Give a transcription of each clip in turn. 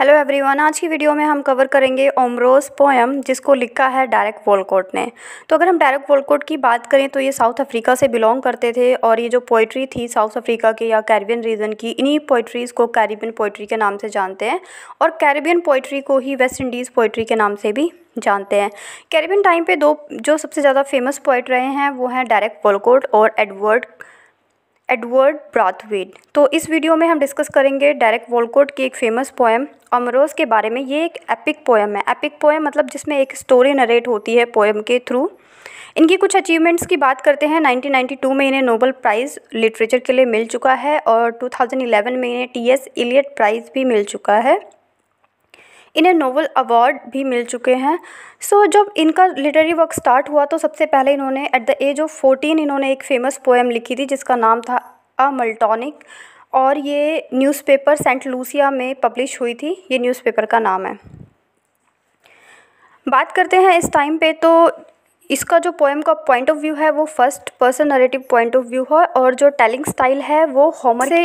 hello everyone आज की video में हम कवर करेंगे ओमरोज पोएम जिसको लिखा है डायरेक्ट वॉलकोट ने तो अगर हम डायरेक्ट वॉलकोट की बात करें तो ये साउथ अफ्रीका से बिलोंग करते थे और ये जो पोइट्री थी साउथ अफ्रीका के या कैरिबियन रीजन की इन्हीं पोइट्रीज़ को कैरिबियन पोइट्री के नाम से जानते हैं और कैरिबियन पोइट्री को ही वेस्ट इंडीज़ पोइट्री के नाम से भी जानते हैं कैरिबियन टाइम पर दो जो सबसे ज़्यादा फेमस पोइट रहे हैं वो हैं डायरेक्ट वॉलकोट और एडवर्ड एडवर्ड ब्राथवेड तो इस वीडियो में हम डिस्कस करेंगे डायरेक्ट वॉलकोट की एक फेमस पोएम अमरोज के बारे में ये एक एपिक पोएम है एपिक पोएम मतलब जिसमें एक स्टोरी नरेट होती है पोएम के थ्रू इनकी कुछ अचीवमेंट्स की बात करते हैं 1992 में इन्हें नोबल प्राइज़ लिटरेचर के लिए मिल चुका है और 2011 में इन्हें टी एस इलियट प्राइज़ भी मिल चुका है इन्हें नोवल अवार्ड भी मिल चुके हैं सो so, जब इनका लिटरेरी वर्क स्टार्ट हुआ तो सबसे पहले इन्होंने at the age of fourteen इन्होंने एक फ़ेमस पोएम लिखी थी जिसका नाम था अ मल्टॉनिक और ये न्यूज़पेपर सेंट लूसिया में पब्लिश हुई थी ये न्यूज़पेपर का नाम है बात करते हैं इस टाइम पे तो इसका जो पोएम का पॉइंट ऑफ व्यू है वो first person narrative point of view है और जो टेलिंग स्टाइल है वो होमर से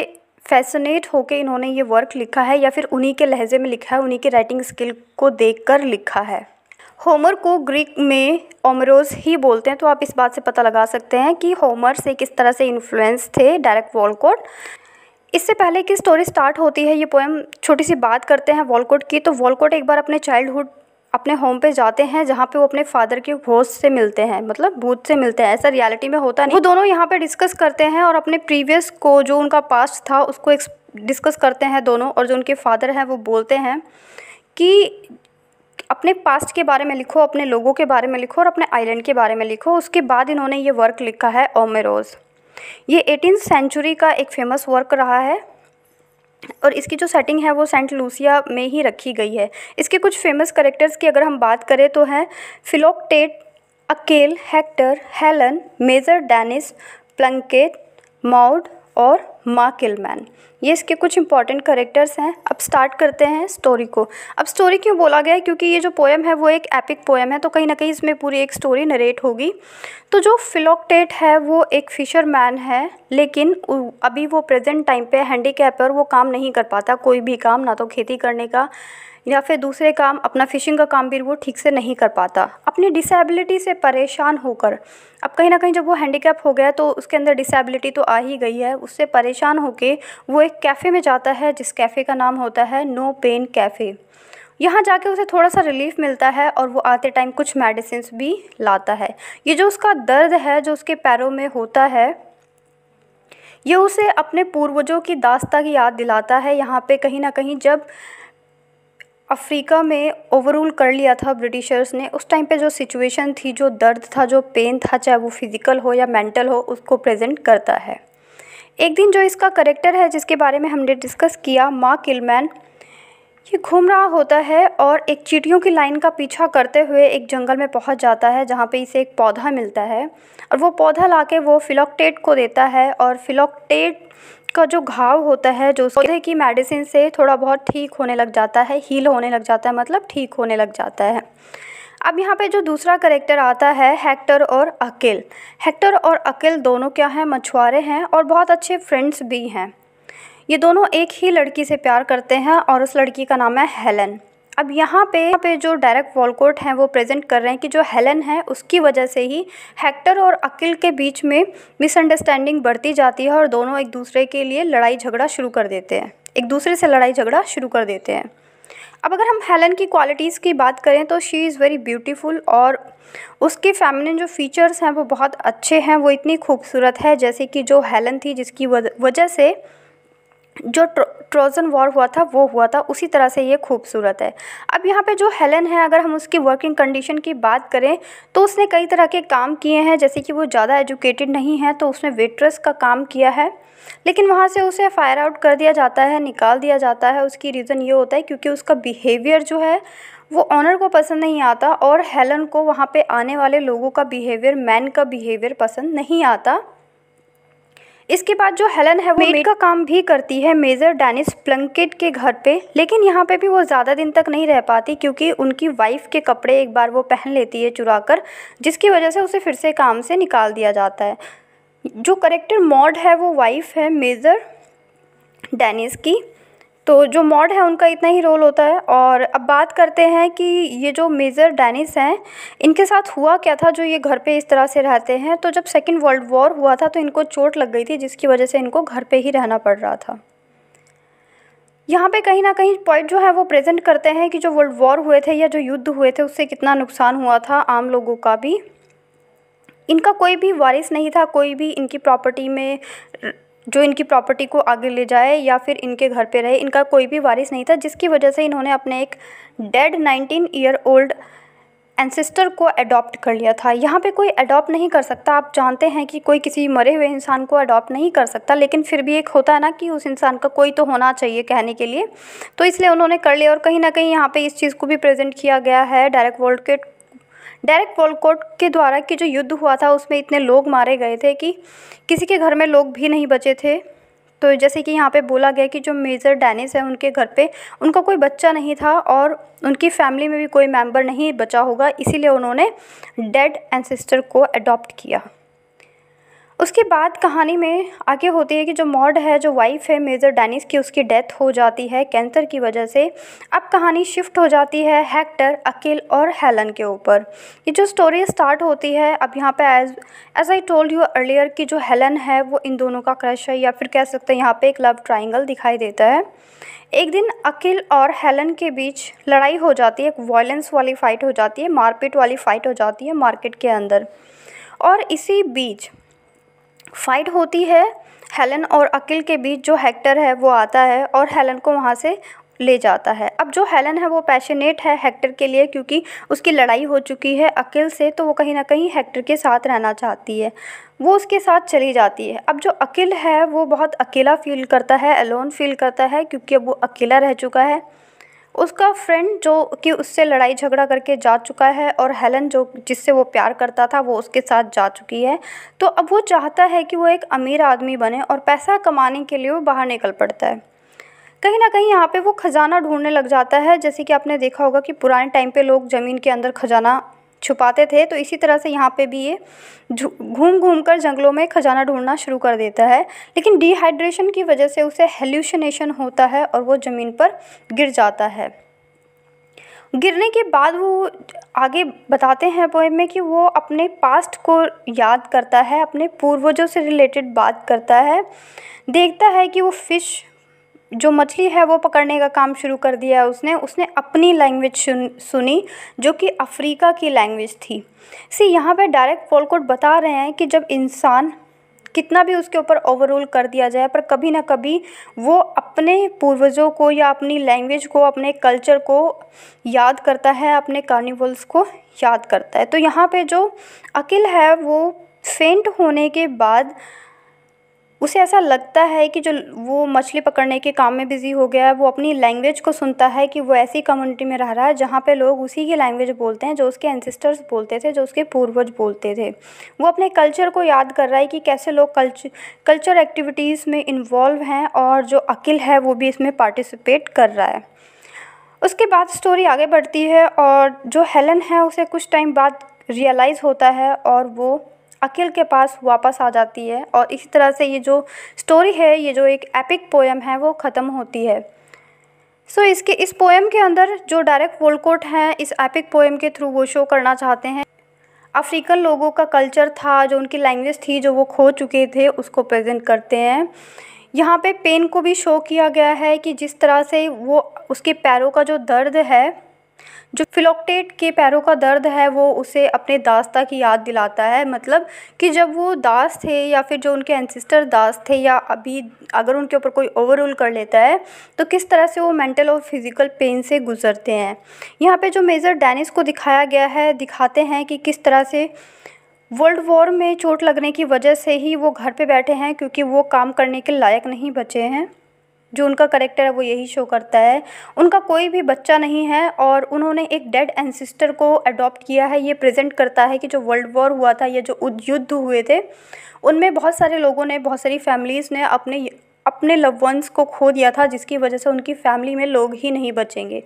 फैसनेट होकर इन्होंने ये वर्क लिखा है या फिर उन्हीं के लहजे में लिखा है उन्हीं के राइटिंग स्किल को देखकर लिखा है होमर को ग्रीक में ओमरोज ही बोलते हैं तो आप इस बात से पता लगा सकते हैं कि होमर से किस तरह से इन्फ्लुएंस थे डायरेक्ट वॉलकोट इससे पहले कि स्टोरी स्टार्ट होती है ये पोएम छोटी सी बात करते हैं वॉलकोट की तो वॉलकोट एक बार अपने चाइल्डहुड अपने होम पे जाते हैं जहाँ पे वो अपने फादर के होश से मिलते हैं मतलब भूत से मिलते हैं ऐसा रियलिटी में होता नहीं वो दोनों यहाँ पे डिस्कस करते हैं और अपने प्रीवियस को जो उनका पास्ट था उसको डिस्कस करते हैं दोनों और जो उनके फादर हैं वो बोलते हैं कि अपने पास्ट के बारे में लिखो अपने लोगों के बारे में लिखो और अपने आइलैंड के बारे में लिखो उसके बाद इन्होंने ये वर्क लिखा है ओमेरोज़ ये एटीन सेंचुरी का एक फेमस वर्क रहा है और इसकी जो सेटिंग है वो सेंट लूसिया में ही रखी गई है इसके कुछ फेमस करेक्टर्स की अगर हम बात करें तो हैं Philoctete Achille Hector Helen Major Dennis Plunkett Maud और किलमैन ये इसके कुछ इंपॉर्टेंट करेक्टर्स हैं अब स्टार्ट करते हैं स्टोरी को अब स्टोरी क्यों बोला गया है क्योंकि ये जो पोएम है वो एक एपिक पोएम है तो कहीं ना कहीं इसमें पूरी एक स्टोरी नरेट होगी तो जो फिलोकटेट है वो एक फिशरमैन है लेकिन अभी वो प्रेजेंट टाइम पे हैंडीकैप है वो काम नहीं कर पाता कोई भी काम ना तो खेती करने का या फिर दूसरे काम अपना फिशिंग का काम भी वो ठीक से नहीं कर पाता अपनी डिसेबिलिटी से परेशान होकर अब कहीं ना कहीं जब वो हैंडीकैप हो गया तो उसके अंदर डिसेबिलिटी तो आ ही गई है उससे परेशान परेशान होकर वो एक कैफ़े में जाता है जिस कैफ़े का नाम होता है नो पेन कैफ़े यहाँ जाके उसे थोड़ा सा रिलीफ मिलता है और वो आते टाइम कुछ मेडिसिन भी लाता है ये जो उसका दर्द है जो उसके पैरों में होता है ये उसे अपने पूर्वजों की दास्ता की याद दिलाता है यहाँ पे कहीं ना कहीं जब अफ्रीका में ओवरऑल कर लिया था ब्रिटिशर्स ने उस टाइम पे जो सिचुएशन थी जो दर्द था जो पेन था चाहे वो फिज़िकल हो या मेंटल हो उसको प्रेजेंट करता है एक दिन जो इसका करेक्टर है जिसके बारे में हमने डिस्कस किया माँ किलमैन ये घूम रहा होता है और एक चीटियों की लाइन का पीछा करते हुए एक जंगल में पहुंच जाता है जहाँ पे इसे एक पौधा मिलता है और वो पौधा लाके वो फिलोक्टेट को देता है और फिलोक्टेट का जो घाव होता है जो पौधे की मेडिसिन से थोड़ा बहुत ठीक होने लग जाता है हील होने लग जाता है मतलब ठीक होने लग जाता है अब यहाँ पे जो दूसरा करेक्टर आता है हेक्टर और अकिल हेक्टर और अकेल दोनों क्या हैं मछुआरे हैं और बहुत अच्छे फ्रेंड्स भी हैं ये दोनों एक ही लड़की से प्यार करते हैं और उस लड़की का नाम है हेलन अब यहाँ पे यहाँ पे जो डायरेक्ट वॉलकोट हैं वो प्रेजेंट कर रहे हैं कि जो हेलन है उसकी वजह से ही हेक्टर और अकिल के बीच में मिसअंडरस्टैंडिंग बढ़ती जाती है और दोनों एक दूसरे के लिए लड़ाई झगड़ा शुरू कर देते हैं एक दूसरे से लड़ाई झगड़ा शुरू कर देते हैं अब अगर हम हेलन की क्वालिटीज़ की बात करें तो शी इज़ वेरी ब्यूटीफुल और उसके फेमिनिन जो फीचर्स हैं वो बहुत अच्छे हैं वो इतनी खूबसूरत है जैसे कि जो हेलन थी जिसकी वजह से जो ट्रोज़न वॉर हुआ था वो हुआ था उसी तरह से ये खूबसूरत है अब यहाँ पे जो हेलन है अगर हम उसकी वर्किंग कंडीशन की बात करें तो उसने कई तरह के काम किए हैं जैसे कि वो ज़्यादा एजुकेटेड नहीं है तो उसने वेट्रेस का काम किया है लेकिन वहाँ से उसे फायर आउट कर दिया जाता है निकाल दिया जाता है उसकी रीज़न ये होता है क्योंकि उसका बिहेवियर जो है वो ऑनर को पसंद नहीं आता और हेलन को वहाँ पर आने वाले लोगों का बिहेवियर मैन का बिहेवियर पसंद नहीं आता इसके बाद जो हेलन है वो मेड का काम भी करती है मेजर डेनिस प्लंकेट के घर पे लेकिन यहाँ पे भी वो ज़्यादा दिन तक नहीं रह पाती क्योंकि उनकी वाइफ के कपड़े एक बार वो पहन लेती है चुरा कर जिसकी वजह से उसे फिर से काम से निकाल दिया जाता है जो करेक्टर मॉड है वो वाइफ है मेजर डेनिस की तो जो मॉड है उनका इतना ही रोल होता है और अब बात करते हैं कि ये जो मेजर डैनिस हैं इनके साथ हुआ क्या था जो ये घर पे इस तरह से रहते हैं तो जब सेकेंड वर्ल्ड वॉर हुआ था तो इनको चोट लग गई थी जिसकी वजह से इनको घर पे ही रहना पड़ रहा था यहाँ पे कहीं ना कहीं पॉइंट जो है वो प्रेजेंट करते हैं कि जो वर्ल्ड वॉर हुए थे या जो युद्ध हुए थे उससे कितना नुकसान हुआ था आम लोगों का भी इनका कोई भी वारिस नहीं था कोई भी इनकी प्रॉपर्टी में जो इनकी प्रॉपर्टी को आगे ले जाए या फिर इनके घर पे रहे इनका कोई भी वारिस नहीं था जिसकी वजह से इन्होंने अपने एक dead nineteen year old ancestor को अडॉप्ट कर लिया था यहाँ पे कोई अडॉप्ट नहीं कर सकता आप जानते हैं कि कोई किसी मरे हुए इंसान को अडॉप्ट नहीं कर सकता लेकिन फिर भी एक होता है ना कि उस इंसान का कोई तो होना चाहिए कहने के लिए तो इसलिए उन्होंने कर लिया और कहीं ना कहीं यहाँ पे इस चीज़ को भी प्रेजेंट किया गया है डायरेक्ट वर्ल्ड के डायरेक्ट वॉलकॉट के द्वारा कि जो युद्ध हुआ था उसमें इतने लोग मारे गए थे कि किसी के घर में लोग भी नहीं बचे थे तो जैसे कि यहाँ पे बोला गया कि जो मेजर डैनिस है उनके घर पे उनका कोई बच्चा नहीं था और उनकी फैमिली में भी कोई मेंबर नहीं बचा होगा इसीलिए उन्होंने डेड सिस्टर को अडॉप्ट किया उसके बाद कहानी में आगे होती है कि जो मॉड है जो वाइफ़ है मेजर डेनिस की उसकी डेथ हो जाती है कैंसर की वजह से अब कहानी शिफ्ट हो जाती है हेक्टर अकेल और हेलन के ऊपर ये जो स्टोरी स्टार्ट होती है अब यहाँ पे as as I told you earlier कि जो हेलन है वो इन दोनों का क्रश है या फिर कह सकते हैं यहाँ पर एक लव ट्राइंगल दिखाई देता है एक दिन अकेल और हेलन के बीच लड़ाई हो जाती है एक वॉयलेंस वाली फ़ाइट हो जाती है मारपीट वाली फ़ाइट हो जाती है मार्केट के अंदर और इसी बीच फाइट होती है हेलन और अकिल के बीच जो हेक्टर है वो आता है और हेलन को वहाँ से ले जाता है अब जो हेलन है वो पैशनेट है हेक्टर के लिए क्योंकि उसकी लड़ाई हो चुकी है अकिल से तो वो कहीं ना कहीं हेक्टर के साथ रहना चाहती है वो उसके साथ चली जाती है अब जो अकिल है वो बहुत अकेला फील करता है अलोन फील करता है क्योंकि अब वो अकेला रह चुका है उसका फ्रेंड जो कि उससे लड़ाई झगड़ा करके जा चुका है और हेलन जो जिससे वो प्यार करता था वो उसके साथ जा चुकी है तो अब वो चाहता है कि वो एक अमीर आदमी बने और पैसा कमाने के लिए वो बाहर निकल पड़ता है कहीं ना कहीं यहाँ पे वो ख़जाना ढूंढने लग जाता है जैसे कि आपने देखा होगा कि पुराने टाइम पे लोग ज़मीन के अंदर ख़जाना छुपाते थे तो इसी तरह से यहाँ पे भी ये घूम घूम कर जंगलों में खजाना ढूंढना शुरू कर देता है लेकिन डिहाइड्रेशन की वजह से उसे हेल्यूशनेशन होता है और वो ज़मीन पर गिर जाता है गिरने के बाद वो आगे बताते हैं पोएम में कि वो अपने पास्ट को याद करता है अपने पूर्वजों से रिलेटेड बात करता है देखता है कि वो फ़िश जो मछली है वो पकड़ने का काम शुरू कर दिया है उसने उसने अपनी लैंग्वेज सुन सुनी जो कि अफ्रीका की लैंग्वेज थी सी यहाँ पे डायरेक्ट फॉलकोट बता रहे हैं कि जब इंसान कितना भी उसके ऊपर ओवरऑल कर दिया जाए पर कभी ना कभी वो अपने पूर्वजों को या अपनी लैंग्वेज को अपने कल्चर को याद करता है अपने कार्निवल्स को याद करता है तो यहाँ पे जो अकिल है वो फेंट होने के बाद उसे ऐसा लगता है कि जो वो मछली पकड़ने के काम में बिज़ी हो गया है वो अपनी लैंग्वेज को सुनता है कि वो ऐसी कम्युनिटी में रह रहा है जहाँ पे लोग उसी की लैंग्वेज बोलते हैं जो उसके एंसेस्टर्स बोलते थे जो उसके पूर्वज बोलते थे वो अपने कल्चर को याद कर रहा है कि कैसे लोग कल्चर कल्चर एक्टिविटीज़ में इन्वॉल्व हैं और जो अकिल है वो भी इसमें पार्टिसिपेट कर रहा है उसके बाद स्टोरी आगे बढ़ती है और जो हेलन है उसे कुछ टाइम बाद रियलाइज़ होता है और वो अखिल के पास वापस आ जाती है और इसी तरह से ये जो स्टोरी है ये जो एक एपिक पोएम है वो ख़त्म होती है सो so, इसके इस पोएम के अंदर जो डायरेक्ट वोलकोट हैं इस एपिक पोएम के थ्रू वो शो करना चाहते हैं अफ्रीकन लोगों का कल्चर था जो उनकी लैंग्वेज थी जो वो खो चुके थे उसको प्रेजेंट करते हैं यहाँ पे पेन को भी शो किया गया है कि जिस तरह से वो उसके पैरों का जो दर्द है जो फिलोक्टेट के पैरों का दर्द है वो उसे अपने दास्ता की याद दिलाता है मतलब कि जब वो दास थे या फिर जो उनके एंसिस्टर दास थे या अभी अगर उनके ऊपर कोई ओवरऑल कर लेता है तो किस तरह से वो मेंटल और फिज़िकल पेन से गुजरते हैं यहाँ पे जो मेजर डैनिस को दिखाया गया है दिखाते हैं कि किस तरह से वर्ल्ड वॉर में चोट लगने की वजह से ही वो घर पर बैठे हैं क्योंकि वो काम करने के लायक नहीं बचे हैं जो उनका करेक्टर है वो यही शो करता है उनका कोई भी बच्चा नहीं है और उन्होंने एक डेड एनसिस्टर को अडॉप्ट किया है ये प्रेजेंट करता है कि जो वर्ल्ड वॉर हुआ था या जो युद्ध हुए थे उनमें बहुत सारे लोगों ने बहुत सारी फैमिलीज़ ने अपने अपने लव वंस को खो दिया था जिसकी वजह से उनकी फैमिली में लोग ही नहीं बचेंगे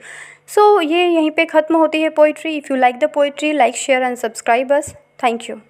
सो so, ये यहीं पे ख़त्म होती है poetry if you like the poetry like share and subscribe thank you